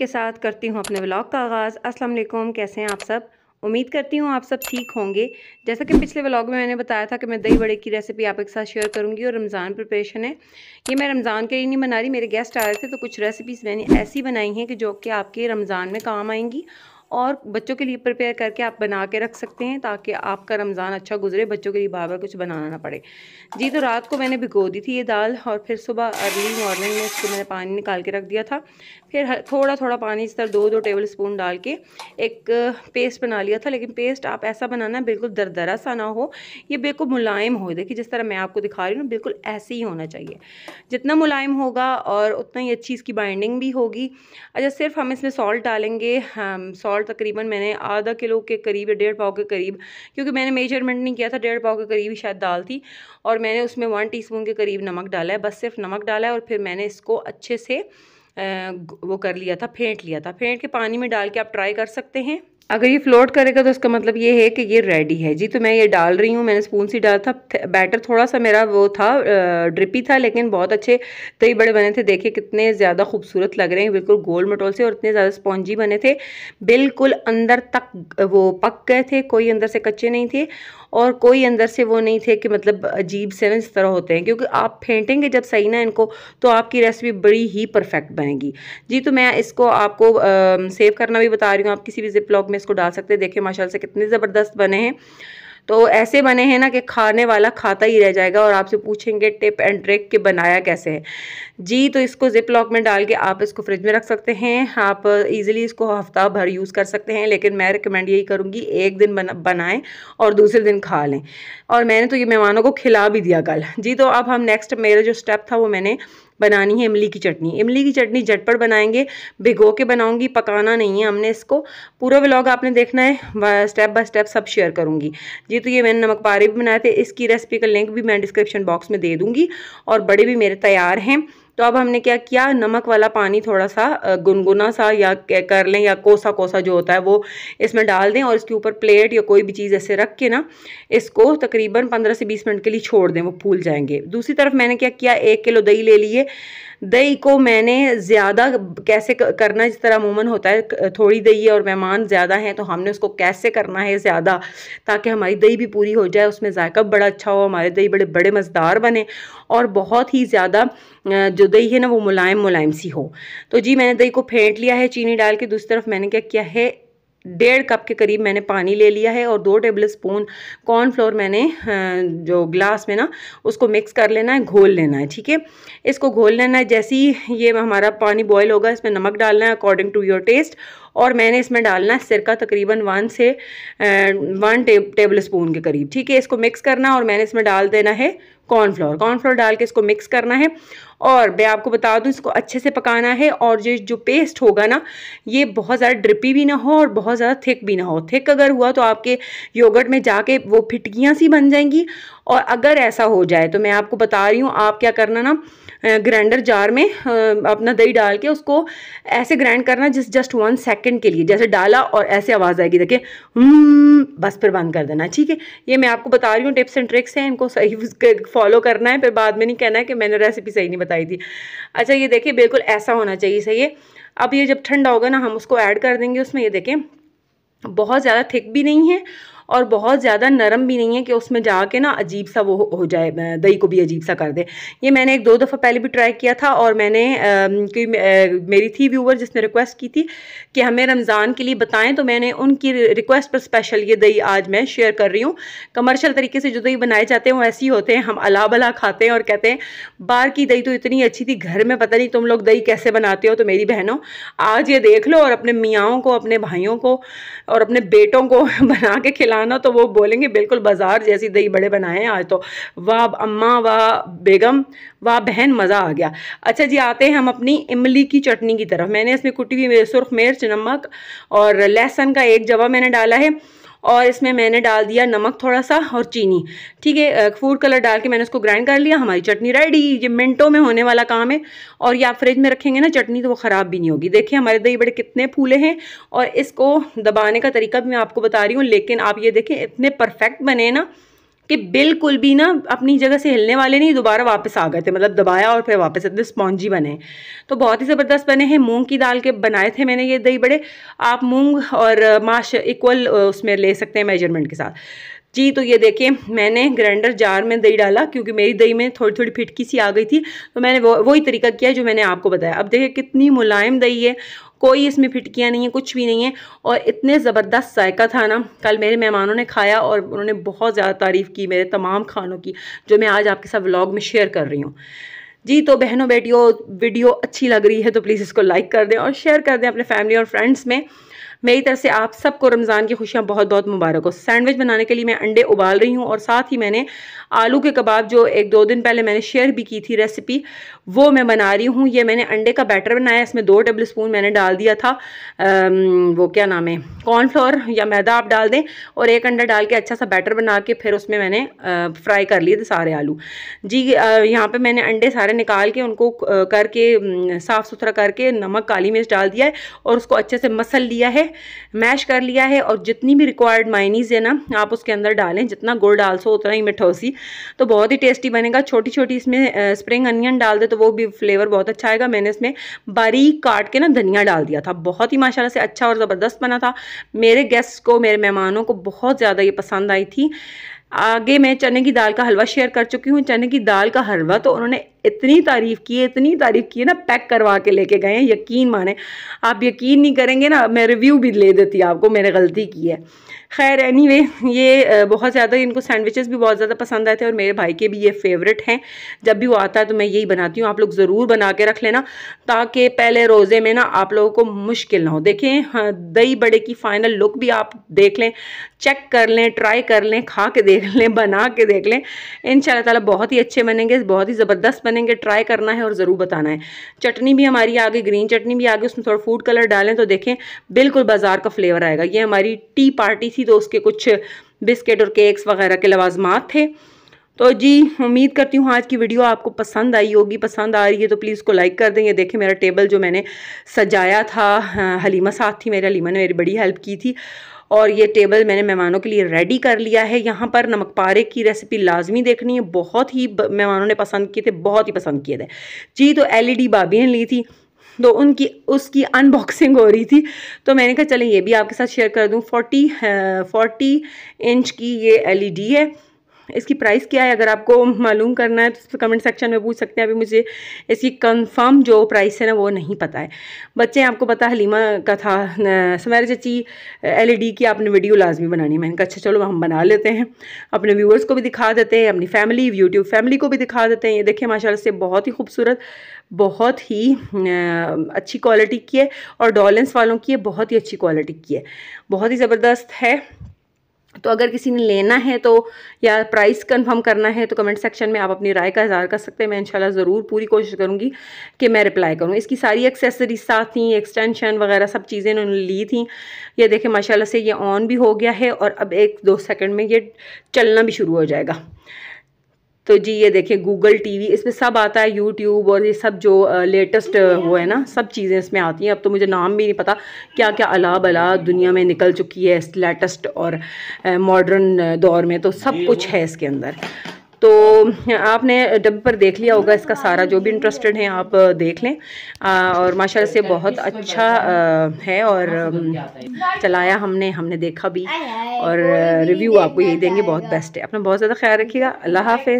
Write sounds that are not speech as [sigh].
के साथ करती हूँ अपने ब्लॉग का आगाज़ अस्सलाम वालेकुम कैसे हैं आप सब उम्मीद करती हूँ आप सब ठीक होंगे जैसा कि पिछले व्लॉग में मैंने बताया था कि मैं दही बड़े की रेसिपी आप एक साथ शेयर करूँगी और रमज़ान प्रिपरेशन है ये मैं रमज़ान के लिए नहीं बना रही मेरे गेस्ट आए थे तो कुछ रेसिपीज़ मैंने ऐसी बनाई हैं कि जो कि आपके रमज़ान में काम आएंगी और बच्चों के लिए प्रिपेयर करके आप बना के रख सकते हैं ताकि आपका रमज़ान अच्छा गुजरे बच्चों के लिए बार बार कुछ बनाना ना पड़े जी तो रात को मैंने भिगो दी थी ये दाल और फिर सुबह अर्ली मॉर्निंग में इसको मैंने पानी निकाल के रख दिया था फिर थोड़ा थोड़ा पानी इस तरह दो दो टेबल स्पून डाल के एक पेस्ट बना लिया था लेकिन पेस्ट आप ऐसा बनाना बिल्कुल दरदरा सा ना हो ये बिल्कुल मुलायम हो देखिए जिस तरह मैं आपको दिखा रही हूँ बिल्कुल ऐसे ही होना चाहिए जितना मुलायम होगा और उतना ही अच्छी इसकी बाइंडिंग भी होगी अच्छा सिर्फ हम इसमें सॉल्ट डालेंगे सॉल्ट और तकरीबन मैंने आधा किलो के करीब या डेढ़ पाव के करीब क्योंकि मैंने मेजरमेंट नहीं किया था डेढ़ पाव के करीब शायद दाल थी और मैंने उसमें वन टी के करीब नमक डाला है बस सिर्फ नमक डाला है और फिर मैंने इसको अच्छे से वो कर लिया था फेंट लिया था फेंट के पानी में डाल के आप ट्राई कर सकते हैं अगर ये फ्लोट करेगा तो इसका मतलब ये है कि ये रेडी है जी तो मैं ये डाल रही हूँ मैंने स्पून से डाला था बैटर थोड़ा सा मेरा वो था ड्रिपी था लेकिन बहुत अच्छे तई बड़े बने थे देखे कितने ज़्यादा खूबसूरत लग रहे हैं बिल्कुल गोल मटोल से और इतने ज़्यादा स्पॉन्जी बने थे बिल्कुल अंदर तक वो पक गए थे कोई अंदर से कच्चे नहीं थे और कोई अंदर से वो नहीं थे कि मतलब अजीब से ना इस तरह होते हैं क्योंकि आप फेंटेंगे जब सही ना इनको तो आपकी रेसिपी बड़ी ही परफेक्ट बनेगी जी तो मैं इसको आपको आ, सेव करना भी बता रही हूँ आप किसी भी जिप लॉग में इसको डाल सकते हैं देखें माशाल्लाह से कितने ज़बरदस्त बने हैं तो ऐसे बने हैं ना कि खाने वाला खाता ही रह जाएगा और आपसे पूछेंगे टिप एंड ट्रिक कि बनाया कैसे है जी तो इसको जिप लॉक में डाल के आप इसको फ्रिज में रख सकते हैं आप इजीली इसको हफ्ता भर यूज़ कर सकते हैं लेकिन मैं रिकमेंड यही करूँगी एक दिन बना बनाएं और दूसरे दिन खा लें और मैंने तो ये मेहमानों को खिला भी दिया कल जी तो अब हम नेक्स्ट मेरा जो स्टेप था वो मैंने बनानी है इमली की चटनी इमली की चटनी झटपट बनाएंगे भिगो के बनाऊंगी पकाना नहीं है हमने इसको पूरा व्लॉग आपने देखना है स्टेप बाय स्टेप सब शेयर करूँगी जी तो ये मैंने नमक पारे भी बनाए थे इसकी रेसिपी का लिंक भी मैं डिस्क्रिप्शन बॉक्स में दे दूंगी और बड़े भी मेरे तैयार हैं तो अब हमने क्या किया नमक वाला पानी थोड़ा सा गुनगुना सा या कर लें या कोसा कोसा जो होता है वो इसमें डाल दें और इसके ऊपर प्लेट या कोई भी चीज़ ऐसे रख के ना इसको तकरीबन पंद्रह से बीस मिनट के लिए छोड़ दें वो फूल जाएंगे दूसरी तरफ मैंने क्या किया एक किलो दही ले लिए दही को मैंने ज़्यादा कैसे करना जिस तरह अमूमन होता है थोड़ी दही है और मेहमान ज़्यादा हैं तो हमने उसको कैसे करना है ज़्यादा ताकि हमारी दही भी पूरी हो जाए उसमें जायका बड़ा अच्छा हो हमारे दही बड़े बड़े मज़ेदार बने और बहुत ही ज़्यादा जो दही है ना वो मुलायम मुलायम सी हो तो जी मैंने दही को फेंट लिया है चीनी डाल के दूसरी तरफ मैंने क्या किया है डेढ़ कप के करीब मैंने पानी ले लिया है और दो टेबल स्पून कॉर्नफ्लोर मैंने जो ग्लास में ना उसको मिक्स कर लेना है घोल लेना है ठीक है इसको घोल लेना है जैसे ही ये हमारा पानी बॉयल होगा इसमें नमक डालना है अकॉर्डिंग टू योर टेस्ट और मैंने इसमें डालना है सिरका तकरीबन वन से वन टेबल स्पून के करीब ठीक है इसको मिक्स करना और मैंने इसमें डाल देना है कॉर्नफ्लोर कॉर्नफ्लोर डाल के इसको मिक्स करना है और मैं आपको बता दूं इसको अच्छे से पकाना है और ये जो पेस्ट होगा ना ये बहुत ज़्यादा ड्रिपी भी ना हो और बहुत ज़्यादा थिक भी ना हो थिक अगर हुआ तो आपके योगर्ट में जाके वो फिटकियाँ सी बन जाएंगी और अगर ऐसा हो जाए तो मैं आपको बता रही हूँ आप क्या करना ना ग्राइंडर जार में अपना दही डाल के उसको ऐसे ग्राइंड करना जिस जस्ट वन सेकंड के लिए जैसे डाला और ऐसे आवाज़ आएगी देखिए हम्म, बस फिर बंद कर देना ठीक है ये मैं आपको बता रही हूँ टिप्स एंड ट्रिक्स हैं इनको सही फॉलो करना है फिर बाद में नहीं कहना है कि मैंने रेसिपी सही नहीं बताई थी अच्छा ये देखिए बिल्कुल ऐसा होना चाहिए सही है अब ये जब ठंडा होगा ना हम उसको ऐड कर देंगे उसमें ये देखें बहुत ज़्यादा थिक भी नहीं है और बहुत ज़्यादा नरम भी नहीं है कि उसमें जाके ना अजीब सा वो हो जाए दही को भी अजीब सा कर दे ये मैंने एक दो दफ़ा पहले भी ट्राई किया था और मैंने आ, मेरी थी व्यूवर जिसने रिक्वेस्ट की थी कि हमें रमज़ान के लिए बताएं तो मैंने उनकी रिक्वेस्ट पर स्पेशल ये दही आज मैं शेयर कर रही हूँ कमर्शल तरीके से जो दही बनाए जाते हैं वो ऐसे ही होते हैं हम अला बला खाते हैं और कहते हैं बाहर की दही तो इतनी अच्छी थी घर में पता नहीं तुम लोग दही कैसे बनाते हो तो मेरी बहनों आज ये देख लो और अपने मियाओं को अपने भाइयों को और अपने बेटों को [laughs] बना के खिला ना तो वो बोलेंगे बिल्कुल बाजार जैसी दही बड़े बनाए आज तो वाह अम्मा वाह बेगम वाह बहन मज़ा आ गया अच्छा जी आते हैं हम अपनी इमली की चटनी की तरफ मैंने इसमें कुटी हुई सुरख मिर्च नमक और लहसुन का एक जवा मैंने डाला है और इसमें मैंने डाल दिया नमक थोड़ा सा और चीनी ठीक है फूड कलर डाल के मैंने उसको ग्राइंड कर लिया हमारी चटनी रेडी ये मिनटों में होने वाला काम है और ये आप फ्रिज में रखेंगे ना चटनी तो वो ख़राब भी नहीं होगी देखिए हमारे दही बड़े कितने फूले हैं और इसको दबाने का तरीका भी मैं आपको बता रही हूँ लेकिन आप ये देखें इतने परफेक्ट बने ना कि बिल्कुल भी ना अपनी जगह से हिलने वाले नहीं दोबारा वापस आ गए थे मतलब दबाया और फिर वापस इतने स्पॉन्जी बने तो बहुत ही ज़बरदस्त बने हैं मूंग की दाल के बनाए थे मैंने ये दही बड़े आप मूंग और माश इक्वल उसमें ले सकते हैं मेजरमेंट के साथ जी तो ये देखिए मैंने ग्राइंडर जार में दही डाला क्योंकि मेरी दही में थोड़ी थोड़ी फिटकी सी आ गई थी तो मैंने वो वही तरीका किया जो मैंने आपको बताया अब देखिए कितनी मुलायम दही है कोई इसमें फिटकियाँ नहीं है कुछ भी नहीं है और इतने ज़बरदस्त जायका था ना कल मेरे मेहमानों ने खाया और उन्होंने बहुत ज़्यादा तारीफ़ की मेरे तमाम खानों की जो मैं आज आपके साथ व्लॉग में शेयर कर रही हूँ जी तो बहनों बेटियों वीडियो अच्छी लग रही है तो प्लीज़ इसको लाइक कर दें और शेयर कर दें अपने फैमिली और फ्रेंड्स में मेरी तरफ से आप सबको रमज़ान की खुशियाँ बहुत बहुत मुबारक हो सैंडविच बनाने के लिए मैं अंडे उबाल रही हूँ और साथ ही मैंने आलू के कबाब जो एक दो दिन पहले मैंने शेयर भी की थी रेसिपी वो मैं बना रही हूँ ये मैंने अंडे का बैटर बनाया इसमें दो टेबल स्पून मैंने डाल दिया था आ, वो क्या नाम है कॉर्नफ्लोर या मैदा आप डाल दें और एक अंडा डाल के अच्छा सा बैटर बना के फिर उसमें मैंने फ्राई कर लिए थे सारे आलू जी यहाँ पर मैंने अंडे सारे निकाल के उनको करके साफ़ सुथरा करके नमक काली मिर्च डाल दिया है और उसको अच्छे से मसल लिया है मैश कर लिया है और जितनी भी रिक्वायर्ड मायनीज है ना आप उसके अंदर डालें जितना गुड़ डाल सो उतना ही मिठौसी तो बहुत ही टेस्टी बनेगा छोटी छोटी इसमें स्प्रिंग अनियन डाल दे तो वो भी फ्लेवर बहुत अच्छा आएगा मैंने इसमें बारीक काट के ना धनिया डाल दिया था बहुत ही माशाला से अच्छा और ज़बरदस्त बना था मेरे गेस्ट को मेरे मेहमानों को बहुत ज़्यादा ये पसंद आई थी आगे मैं चने की दाल का हलवा शेयर कर चुकी हूँ चने की दाल का हलवा तो उन्होंने इतनी तारीफ़ की है इतनी तारीफ़ की है ना पैक करवा के लेके गए हैं यकीन माने आप यकीन नहीं करेंगे ना मैं रिव्यू भी ले देती आपको मैंने गलती की है खैर एनी anyway, ये बहुत ज़्यादा इनको सैंडविचेस भी बहुत ज़्यादा पसंद आते हैं और मेरे भाई के भी ये फेवरेट हैं जब भी वो आता है तो मैं यही बनाती हूँ आप लोग ज़रूर बना के रख लेना ताकि पहले रोज़े में ना आप लोगों को मुश्किल ना हो देखें हाँ, दही बड़े की फ़ाइनल लुक भी आप देख लें चेक कर लें ट्राई कर लें खा के देख लें बना के देख लें इन ताला बहुत ही अच्छे बनेंगे बहुत ही ज़बरदस्त बनेंगे ट्राई करना है और ज़रूर बताना है चटनी भी हमारी आ गई ग्रीन चटनी भी आ गई उसमें थोड़ा फूड कलर डालें तो देखें बिल्कुल बाजार का फ्लेवर आएगा ये हमारी टी पार्टी थी तो उसके कुछ बिस्किट और केक्स वगैरह के लवाजमात थे तो जी उम्मीद करती हूँ आज की वीडियो आपको पसंद आई होगी पसंद आ रही है तो प्लीज़ उसको लाइक कर देंगे देखें मेरा टेबल जो मैंने सजाया था हाँ, हलीमा साथ थी मेरे हलीमा ने मेरी बड़ी हेल्प की थी और ये टेबल मैंने मेहमानों के लिए रेडी कर लिया है यहाँ पर नमक पारे की रेसिपी लाजमी देखनी है बहुत ही मेहमानों ने पसंद किए थे बहुत ही पसंद किए थे जी तो एल e बाबी ने ली थी तो उनकी उसकी अनबॉक्सिंग हो रही थी तो मैंने कहा चलें ये भी आपके साथ शेयर कर दूँ फोर्टी फोर्टी इंच की ये एलईडी e है इसकी प्राइस क्या है अगर आपको मालूम करना है तो कमेंट सेक्शन में पूछ सकते हैं अभी मुझे इसकी कंफर्म जो प्राइस है ना वो नहीं पता है बच्चे आपको पता हलीमा का था समैर चची एलईडी e की आपने वीडियो लाजमी बनानी मैंने कहा अच्छा चलो हम बना लेते हैं अपने व्यूअर्स को भी दिखा देते हैं अपनी फैमिली यूट्यूब फैमिली को भी दिखा देते हैं ये देखें माशा से बहुत ही खूबसूरत बहुत ही अच्छी क्वालिटी की है और डॉलेंस वालों की है बहुत ही अच्छी क्वालिटी की है बहुत ही ज़बरदस्त है तो अगर किसी ने लेना है तो या प्राइस कंफर्म करना है तो कमेंट सेक्शन में आप अपनी राय का इजहार कर सकते हैं मैं इंशाल्लाह ज़रूर पूरी कोशिश करूँगी कि मैं रिप्लाई करूँ इसकी सारी एक्सेसरीज साथ थी एक्सटेंशन वगैरह सब चीज़ें इन्होंने ली थी ये देखें माशाल्लाह से ये ऑन भी हो गया है और अब एक दो सेकेंड में ये चलना भी शुरू हो जाएगा तो जी ये देखें गूगल टीवी इसमें सब आता है यूट्यूब और ये सब जो लेटेस्ट वो है ना सब चीज़ें इसमें आती हैं अब तो मुझे नाम भी नहीं पता क्या क्या अला बला दुनिया में निकल चुकी है इस लेटेस्ट और मॉडर्न दौर में तो सब कुछ है इसके अंदर तो आपने डब्बे पर देख लिया होगा इसका सारा जो भी इंटरेस्टेड हैं आप देख लें और माशाल्लाह से बहुत अच्छा है और चलाया हमने हमने देखा भी और रिव्यू आपको यही देंगे बहुत बेस्ट है अपना बहुत ज़्यादा ख्याल रखिएगा अल्लाह हाफ